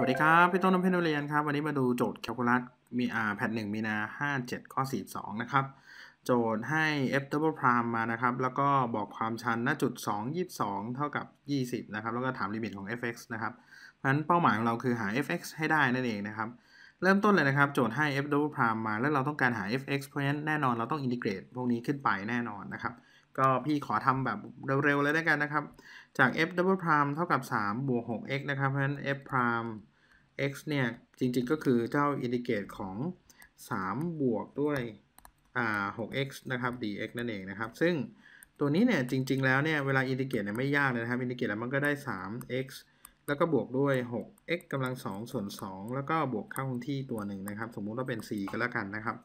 วัสดีครับ พี่ต้นน้ำเพชรนเรียนครับ วันนี้มาดูโจทย์แคลคูลัส มีอาแพทหนึ่งมีนาห้าเจ็ดข้อสี่สองนะครับ โจทย์ให้ f double prime มานะครับ แล้วก็บอกความชันณจุดสองยี่สองเท่ากับยี่สิบนะครับแล้วก็ถามลิมิตของ f(x) นะครับเพราะฉะนั้นเป้าหมายของเราคือหา f(x) ให้ได้นั่นเองนะครับ เริ่มต้นเลยนะครับ โจทย์ให้ f double prime มา แล้วเราต้องการหา f(x) เพราะฉะนั้นแน่นอนเราต้องอินทิเกรตพวกนี้ขึ้นไปแน่นอนนะครับก็พี่ขอทำแบบเร็วๆเลยด้วยกันนะครับจาก f double prime เท่ากับ3บวก 6x นะครับเพราะฉะนั้น f prime x เนี่ย จริงๆก็คือเจ้าอินดิเกตของ 3 บวกด้วย 6x นะครับ dx นั่นเองนะครับ ซึ่งตัวนี้เนี่ย จริงๆแล้วเนี่ย เวลาอินดิเกตเนี่ยไม่ยากเลยนะครับ อินดิเกตแล้วมันก็ได้ 3x แล้วก็บวกด้วย 6x กำลัง 2 ส่วน 2 แล้วก็บวกค่าคงที่ตัวหนึ่งนะครับสมมุติว่าเป็น4ก็แล้วกันนะครับ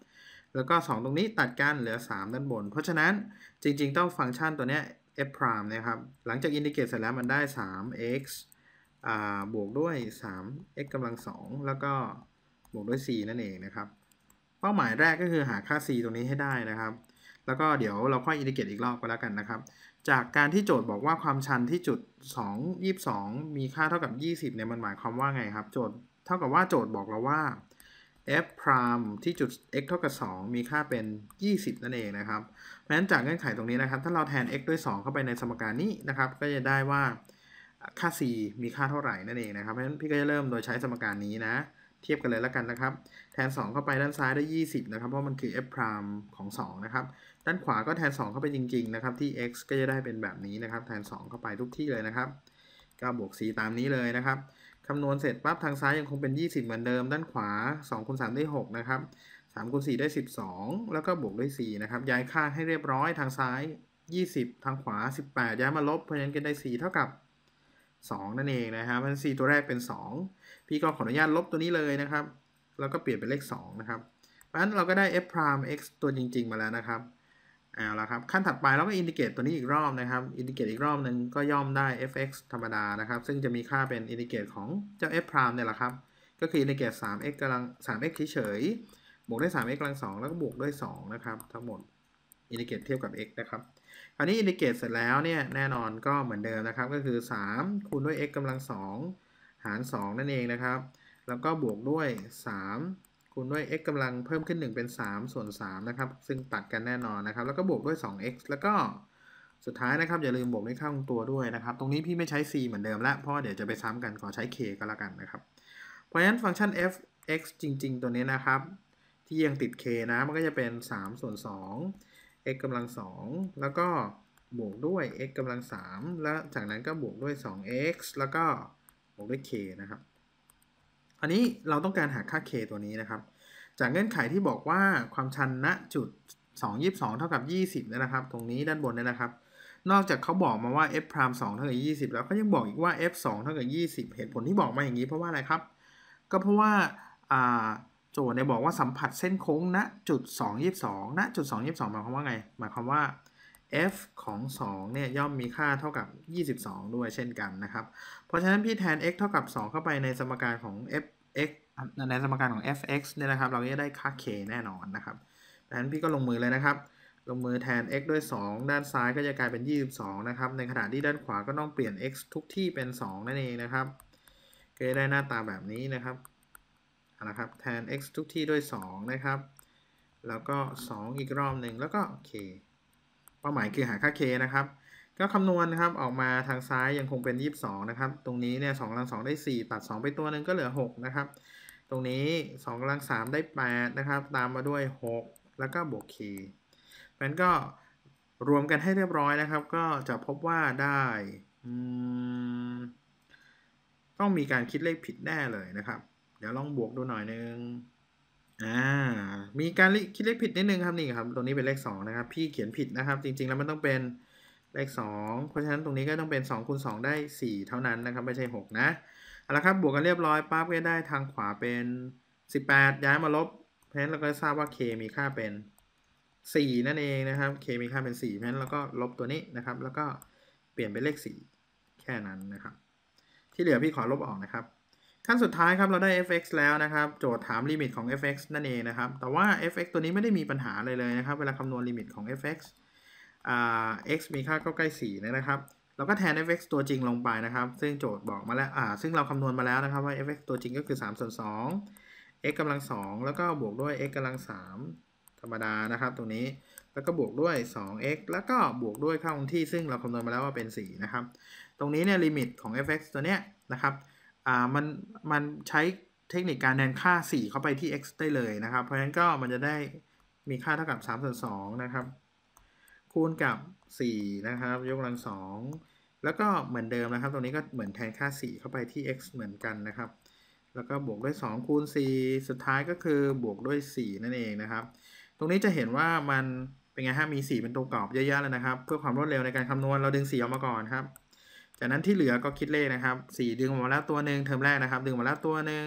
แล้วก็ 2 ตรงนี้ตัดกันเหลือ3ด้านบน เพราะฉะนั้นจริงๆ ต้องฟังก์ชันตัวเนี้ย f prime นะครับหลังจากอินดิเกตเสร็จแล้วมันได้ 3x บวกด้วย 3x กำลัง2แล้วก็บวกด้วย c นั่นเองนะครับเป้าหมายแรกก็คือหาค่า c ตรงนี้ให้ได้นะครับ แล้วก็เดี๋ยวเราค่อยอินทิเกรตอีกรอบก็แล้วกันนะครับจากการที่โจทย์บอกว่าความชันที่จุด 2 22 มีค่าเท่ากับ 20เนี่ยมันหมายความว่าไงครับ โจทย์เท่ากับว่าโจทย์บอกเราว่า f พรามที่จุด x เท่ากับ2มีค่าเป็น 20 นั่นเองนะครับเพราะฉะนั้นจากเงื่อนไขตรงนี้นะครับถ้าเราแทน x ด้วย 2 เข้าไปในสมการนี้นะครับก็จะได้ว่าค่า c มีค่าเท่าไหร่นั่นเองนะครับเพราะฉะนั้นพี่ก็จะเริ่มโดยใช้สมการนี้นะ เทียบกันเลยแล้วกันนะครับ แทน 2 เข้าไปด้านซ้ายได้ 20 นะครับ เพราะมันคือ f prime ของ2นะครับ ด้านขวาก็แทน 2 เข้าไปจริงๆ นะครับ ที่ x ก็จะได้เป็นแบบนี้นะครับ แทน 2 เข้าไปทุกที่เลยนะครับ9บวก c ตามนี้เลยนะครับ คำนวณเสร็จปั๊บทางซ้ายยังคงเป็น 20 เหมือนเดิม ด้านขวา2คูณ3ได้6นะครับ3คูณ4ได้ 12 แล้วก็บวกด้วย4นะครับ ย้ายค่าให้เรียบร้อยทางซ้าย 20 ทางขวา 18 ย้ายมาลบเพราะฉะนั้นก็ได้4เท่ากับ2นั่นเองนะครับมัน c ตัวแรกเป็น 2 พี่ก็ขออนุญาตลบตัวนี้เลยนะครับ แล้วก็เปลี่ยนเป็นเลข2นะครับเพราะฉะนั้นเราก็ได้ f prime x ตัวจริงๆมาแล้วนะครับเอาละครับขั้นถัดไปเราก็อินทิเกรตตัวนี้อีกรอบนะครับอินทิเกรตอีกรอบหนึ่งก็ย่อมได้ f(x) ธรรมดานะครับซึ่งจะมีค่าเป็นอินทิเกรตของเจ้า f prime เนี่ยแหละครับก็คืออินทิเกรต 3x กำลัง 3x เฉยๆบวกด้วย 3x กำลัง2แล้วก็บวกด้วย2นะครับทั้งหมดอินดิเกตเทียบกับ x นะครับคราวนี้อินดิเกตเสร็จแล้วเนี่ย แน่นอนก็เหมือนเดิมนะครับ ก็คือ3คูณด้วย x กำลัง2หาร2นั่นเองนะครับ แล้วก็บวกด้วย3คูณด้วย x กำลังเพิ่มขึ้น 1 เป็น3ส่วน3นะครับ ซึ่งตัดกันแน่นอนนะครับ แล้วก็บวกด้วย 2x แล้วก็ สุดท้ายนะครับ อย่าลืมบวกด้วยค่าคงตัวด้วยนะครับ ตรงนี้พี่ไม่ใช้ c เหมือนเดิมละ เพราะเดี๋ยวจะไปซ้ำกันขอใช้ k ก็แล้วกันนะครับ เพราะฉะนั้นฟังก์ชัน f x จริงๆ ตัวนี้นะครับที่ยังติด k นะมันก็จะเป็น3ส่วน2 x กำลังสองแล้วก็บวกด้วย x กำลังสามแล้วจากนั้นก็บวกด้วย 2x แล้วก็บวกด้วย k นะครับ อันนี้เราต้องการหาค่า k ตัวนี้นะครับ จากเงื่อนไขที่บอกว่าความชันณจุด 2 22เท่ากับ20 นะครับ ตรงนี้ด้านบนนี่นะครับ นอกจากเขาบอกมาว่า f พรามงเท่ากับ20แล้วเขายังบอกอีกว่า f 2เท่ากับ20 เหตุผลที่บอกมาอย่างนี้เพราะว่าอะไรครับก็เพราะว่าโจทย์เนี่ยบอกว่าสัมผัสเส้นโค้งณจุด 2 22ณจุด2 22หมายความว่าไง หมายความว่า f ของ2เนี่ยย่อมมีค่าเท่ากับ 22 ด้วยเช่นกันนะครับเพราะฉะนั้นพี่แทน x เท่ากับ2เข้าไปในสมการของ f x ในสมการของ f(x) เนี่ยนะครับ เราจะได้ค่า k แน่นอนนะครับดังนั้นพี่ก็ลงมือเลยนะครับ ลงมือแทน x ด้วย 2 ด้านซ้ายก็จะกลายเป็น22นะครับในขณะที่ด้านขวาก็ต้องเปลี่ยน x ทุกที่เป็น2นั่นเองนะครับก็จะได้หน้าตาแบบนี้นะครับนะครับแทน x ทุกที่ด้วย 2 นะครับ แล้วก็ 2 อีกรอบหนึ่งแล้วก็ k เป้าหมายคือหาค่า k นะครับ ก็คำนวณนะครับออกมาทางซ้ายยังคงเป็น 22 นะครับ ตรงนี้เนี่ยสองกำลังสองได้ 4 ตัด 2 ไปตัวหนึ่งก็เหลือ 6 นะครับ ตรงนี้2กำลังสได้ 8 นะครับ ตามมาด้วย 6 แล้วก็บวก k เพราะนั้นก็รวมกันให้เรียบร้อยนะครับ ก็จะพบว่าได้ ต้องมีการคิดเลขผิดแน่เลยนะครับเดี๋ยวลองบวกดูหน่อยนึงอ่า มีการคิดเลขผิดนิดนึงครับนี่ครับตรงนี้เป็นเลข2นะครับพี่เขียนผิดนะครับ จริงๆแล้วมันต้องเป็นเลข 2 เพราะฉะนั้นตรงนี้ก็ต้องเป็น2คูณ2ได้ 4 เท่านั้นนะครับไม่ใช่6นะเอาละครับบวกกันเรียบร้อยปั๊บก็ได้ทางขวาเป็น 18 ย้ายมาลบเพราะฉะนั้นเราก็ทราบว่า k มีค่าเป็น 4 นั่นเองนะครับ k มีค่าเป็น4เพราะฉะนั้นเราก็ลบตัวนี้นะครับ แล้วก็เปลี่ยนเป็นเลข4 แค่นั้นนะครับ ที่เหลือพี่ขอลบออกนะครับขั้นสุดท้ายครับเราได้ fx แล้วนะครับ โจทย์ถามลิมิตของ fx นั่นเองนะครับแต่ว่า fx ตัวนี้ไม่ได้มีปัญหาอะไรเลยนะครับ เวลาคำนวณลิมิตของ fx x มีค่าก็ใกล้ 4 นะครับ เราก็แทน fx ตัวจริงลงไปนะครับ ซึ่งโจทย์บอกมาแล้วซึ่งเราคำนวณมาแล้วนะครับว่า fx ตัวจริงก็คือ 3 ส่วน 2 x กำลัง 2 แล้วก็บวกด้วย x กำลัง 3 ธรรมดานะครับ ตรงนี้แล้วก็บวกด้วย 2x แล้วก็บวกด้วยค่าคงที่ซึ่งเราคำนวณมาแล้วว่าเป็น 4 นะครับตรงนี้เนี่ยลิมิตของ fx ตัวเนี้ยนะครับอ่ามันมันใช้เทคนิคการแทนค่า 4 เข้าไปที่ x ได้เลยนะครับเพราะฉะนั้นก็มันจะได้มีค่าเท่ากับ3ส่วน2นะครับคูณกับ 4 นะครับ ยกกำลัง 2 แล้วก็เหมือนเดิมนะครับ ตรงนี้ก็เหมือนแทนค่า 4 เข้าไปที่ x เหมือนกันนะครับ แล้วก็บวกด้วย2คูณ4สุดท้ายก็คือบวกด้วย 4 นั่นเองนะครับ ตรงนี้จะเห็นว่ามันเป็นไงฮะมี 4 เป็นตัวกรอบเยอะๆเลยนะครับ เพื่อความรวดเร็วในการคำนวณเราดึง4ออกมาก่อนครับจากนั้นที่เหลือก็คิดเลขนะครับ 4 ดึงออกมาแล้วตัวหนึ่งเทอมแรกนะครับดึงมาแล้วตัวหนึ่ง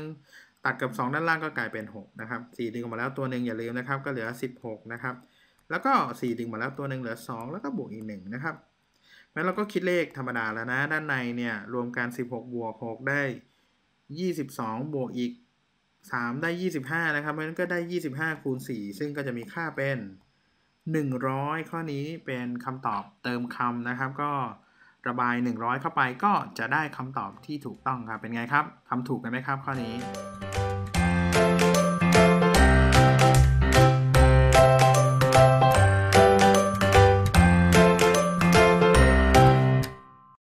ตัดกับ 2 ด้านล่างก็กลายเป็น6นะครับ4ดึงออกมาแล้วตัวหนึ่งอย่าลืมนะครับก็เหลือ 16นะครับแล้วก็ 4 ดึงมาแล้วตัวหนึ่งเหลือ 2 แล้วก็บวกอีก1นะครับแล้วเราก็คิดเลขธรรมดาแล้วนะด้านในเนี่ยรวมกัน 16บวก6ได้ 22บวกอีก 3 ได้ 25 นะครับเพราะฉะนั้นก็ได้ 25คูณ4ซึ่งก็จะมีค่าเป็น 100 ข้อนี้เป็นคำตอบเติมคำนะครับก็ระบาย 100 เข้าไปก็จะได้คำตอบที่ถูกต้องครับ เป็นไงครับทำถูกกันไหมครับข้อนี้